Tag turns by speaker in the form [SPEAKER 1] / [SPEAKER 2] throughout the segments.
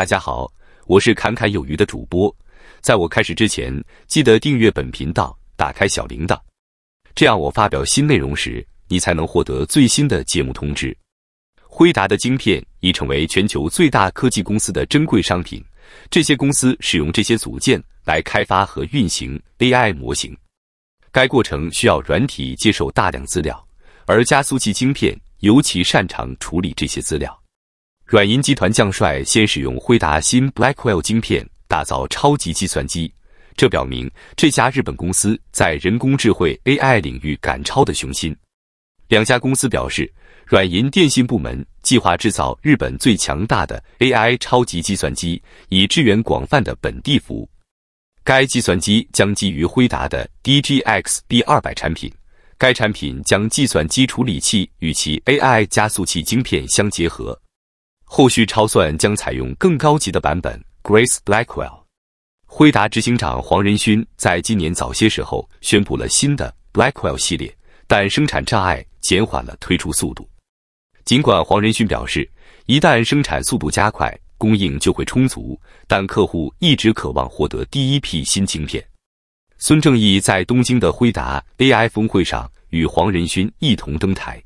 [SPEAKER 1] 大家好，我是侃侃有余的主播。在我开始之前，记得订阅本频道，打开小铃铛，这样我发表新内容时，你才能获得最新的节目通知。辉达的晶片已成为全球最大科技公司的珍贵商品，这些公司使用这些组件来开发和运行 AI 模型。该过程需要软体接受大量资料，而加速器晶片尤其擅长处理这些资料。软银集团将率先使用辉达新 Blackwell 晶片打造超级计算机，这表明这家日本公司在人工智能 AI 领域赶超的雄心。两家公司表示，软银电信部门计划制造日本最强大的 AI 超级计算机，以支援广泛的本地服务。该计算机将基于辉达的 DGX B200 产品，该产品将计算机处理器与其 AI 加速器晶片相结合。后续超算将采用更高级的版本 Grace Blackwell。辉达执行长黄仁勋在今年早些时候宣布了新的 Blackwell 系列，但生产障碍减缓了推出速度。尽管黄仁勋表示，一旦生产速度加快，供应就会充足，但客户一直渴望获得第一批新晶片。孙正义在东京的辉达 AI 峰会上与黄仁勋一同登台。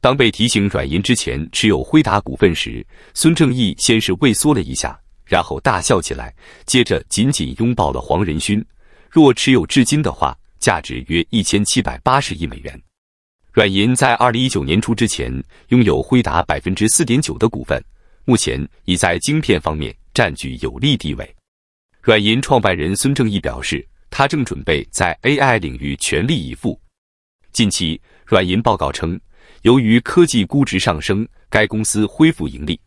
[SPEAKER 1] 当被提醒软银之前持有辉达股份时，孙正义先是畏缩了一下，然后大笑起来，接着紧紧拥抱了黄仁勋。若持有至今的话，价值约一千七百八十亿美元。软银在二零一九年初之前拥有辉达百分之四点九的股份，目前已在晶片方面占据有利地位。软银创办人孙正义表示，他正准备在 AI 领域全力以赴。近期，软银报告称。由于科技估值上升，该公司恢复盈利。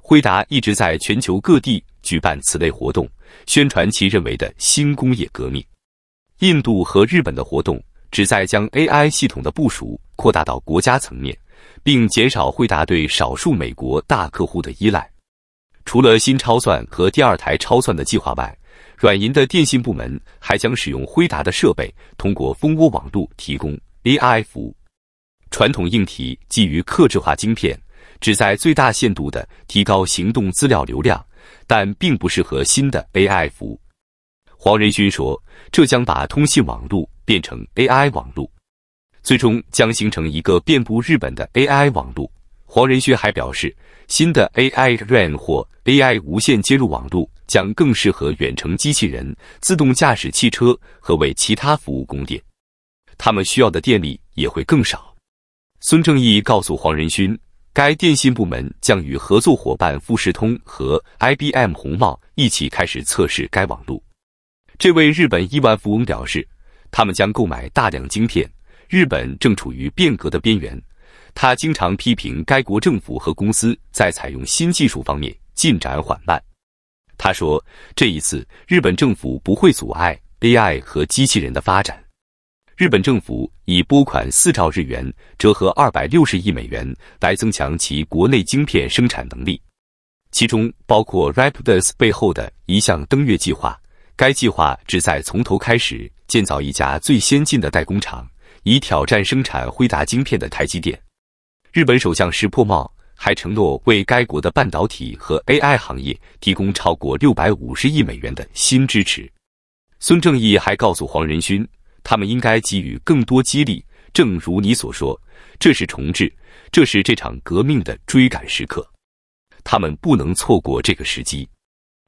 [SPEAKER 1] 辉达一直在全球各地举办此类活动，宣传其认为的新工业革命。印度和日本的活动旨在将 AI 系统的部署扩大到国家层面，并减少辉达对少数美国大客户的依赖。除了新超算和第二台超算的计划外，软银的电信部门还将使用辉达的设备，通过蜂窝网络提供 AI 服务。传统硬体基于克制化晶片，旨在最大限度的提高行动资料流量，但并不适合新的 AI 服务。黄仁勋说，这将把通信网络变成 AI 网络，最终将形成一个遍布日本的 AI 网络。”黄仁勋还表示，新的 AI r a n 或 AI 无线接入网络将更适合远程机器人、自动驾驶汽车和为其他服务供电，他们需要的电力也会更少。孙正义告诉黄仁勋，该电信部门将与合作伙伴富士通和 IBM 红帽一起开始测试该网路。这位日本亿万富翁表示，他们将购买大量晶片。日本正处于变革的边缘，他经常批评该国政府和公司在采用新技术方面进展缓慢。他说，这一次日本政府不会阻碍 AI 和机器人的发展。日本政府已拨款四兆日元（折合二百六十亿美元）来增强其国内晶片生产能力，其中包括 Rapidus 背后的一项登月计划。该计划旨在从头开始建造一家最先进的代工厂，以挑战生产辉达晶片的台积电。日本首相石破茂还承诺为该国的半导体和 AI 行业提供超过六百五十亿美元的新支持。孙正义还告诉黄仁勋。他们应该给予更多激励，正如你所说，这是重置，这是这场革命的追赶时刻，他们不能错过这个时机。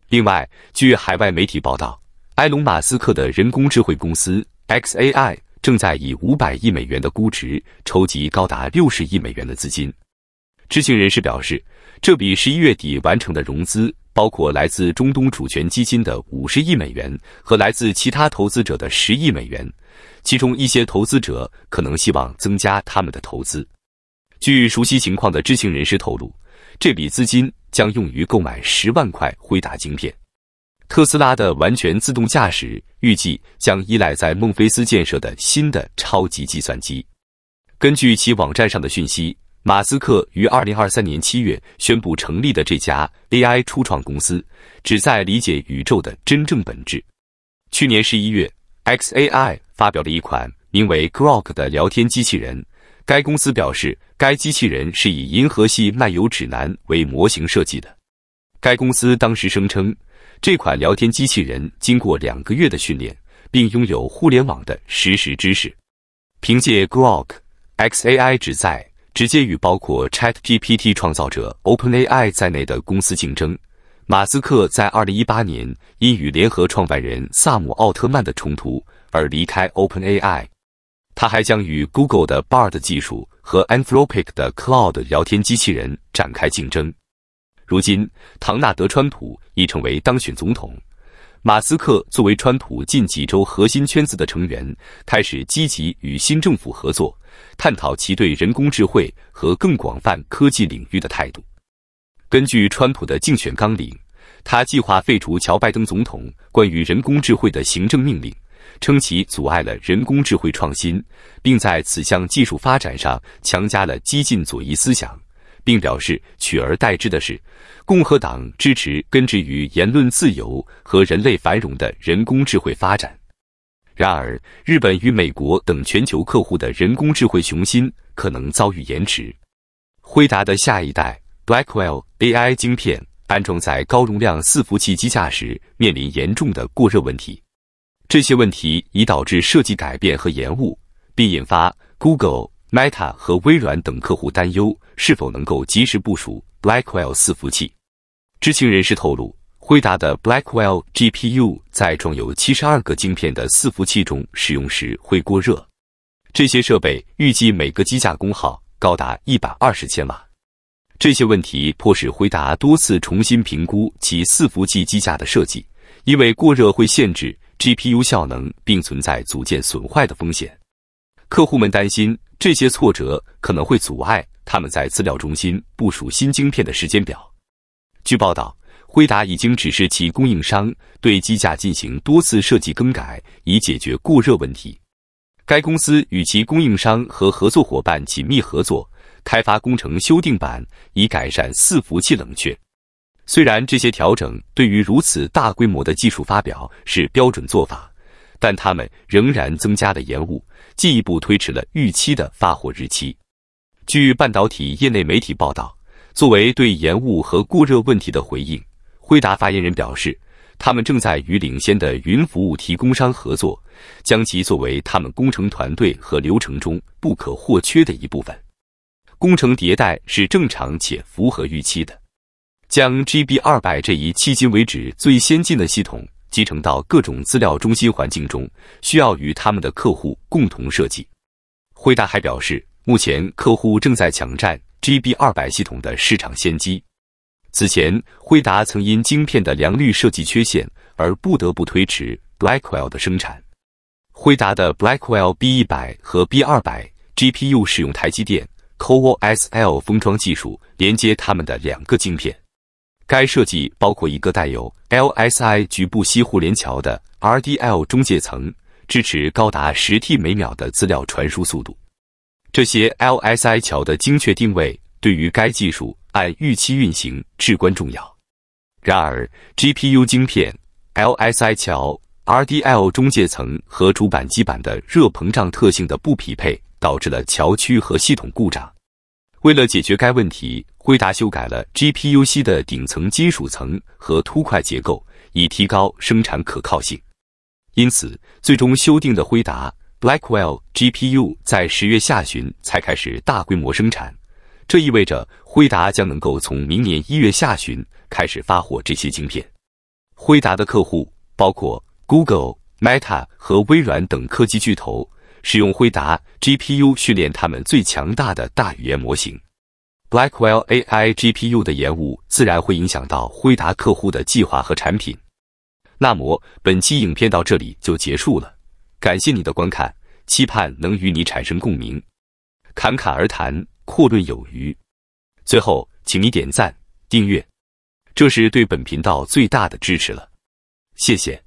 [SPEAKER 1] 另外，据海外媒体报道，埃隆·马斯克的人工智慧公司 XAI 正在以五百亿美元的估值筹集高达六十亿美元的资金。知情人士表示，这笔十一月底完成的融资包括来自中东主权基金的五十亿美元和来自其他投资者的十亿美元。其中一些投资者可能希望增加他们的投资。据熟悉情况的知情人士透露，这笔资金将用于购买十万块辉达晶片。特斯拉的完全自动驾驶预计将依赖在孟菲斯建设的新的超级计算机。根据其网站上的讯息，马斯克于二零二三年七月宣布成立的这家 AI 初创公司，旨在理解宇宙的真正本质。去年十一月。XAI 发表了一款名为 Grok 的聊天机器人。该公司表示，该机器人是以《银河系漫游指南》为模型设计的。该公司当时声称，这款聊天机器人经过两个月的训练，并拥有互联网的实时知识。凭借 Grok，XAI 旨在直接与包括 ChatGPT 创造者 OpenAI 在内的公司竞争。马斯克在2018年因与联合创办人萨姆·奥特曼的冲突而离开 OpenAI。他还将与 Google 的 Bard 技术和 Anthropic 的 c l o u d 聊天机器人展开竞争。如今，唐纳德·川普已成为当选总统，马斯克作为川普近几周核心圈子的成员，开始积极与新政府合作，探讨其对人工智慧和更广泛科技领域的态度。根据川普的竞选纲领，他计划废除乔拜登总统关于人工智慧的行政命令，称其阻碍了人工智慧创新，并在此项技术发展上强加了激进左翼思想，并表示取而代之的是，共和党支持根植于言论自由和人类繁荣的人工智慧发展。然而，日本与美国等全球客户的人工智慧雄心可能遭遇延迟。辉达的下一代。Blackwell AI 晶片安装在高容量伺服器机架时，面临严重的过热问题。这些问题已导致设计改变和延误，并引发 Google、Meta 和微软等客户担忧是否能够及时部署 Blackwell 四服器。知情人士透露，辉达的 Blackwell GPU 在装有七十二个晶片的伺服器中使用时会过热。这些设备预计每个机架功耗高达一百二十千瓦。这些问题迫使辉达多次重新评估其伺服器机架的设计，因为过热会限制 GPU 效能，并存在组件损坏的风险。客户们担心这些挫折可能会阻碍他们在资料中心部署新晶片的时间表。据报道，辉达已经指示其供应商对机架进行多次设计更改，以解决过热问题。该公司与其供应商和合作伙伴紧密合作。开发工程修订版以改善伺服器冷却。虽然这些调整对于如此大规模的技术发表是标准做法，但他们仍然增加了延误，进一步推迟了预期的发货日期。据半导体业内媒体报道，作为对延误和过热问题的回应，辉达发言人表示，他们正在与领先的云服务提供商合作，将其作为他们工程团队和流程中不可或缺的一部分。工程迭代是正常且符合预期的。将 GB 二百这一迄今为止最先进的系统集成到各种资料中心环境中，需要与他们的客户共同设计。辉达还表示，目前客户正在抢占 GB 二百系统的市场先机。此前，辉达曾因晶片的良率设计缺陷而不得不推迟 Blackwell 的生产。辉达的 Blackwell B 一百和 B 二百 GPU 使用台积电。CoOSL 封装技术连接它们的两个晶片。该设计包括一个带有 LSI 局部吸互联桥的 RDL 中介层，支持高达十 T 每秒的资料传输速度。这些 LSI 桥的精确定位对于该技术按预期运行至关重要。然而，GPU 晶片、LSI 桥、RDL 中介层和主板基板的热膨胀特性的不匹配导致了桥区和系统故障。为了解决该问题，辉达修改了 GPU C 的顶层金属层和凸块结构，以提高生产可靠性。因此，最终修订的辉达 Blackwell GPU 在十月下旬才开始大规模生产。这意味着辉达将能够从明年一月下旬开始发货这些晶片。辉达的客户包括 Google、Meta 和微软等科技巨头。使用辉达 GPU 训练他们最强大的大语言模型，Blackwell AI GPU 的延误自然会影响到辉达客户的计划和产品。那么本期影片到这里就结束了，感谢你的观看，期盼能与你产生共鸣。侃侃而谈，阔论有余。最后，请你点赞、订阅，这是对本频道最大的支持了。谢谢。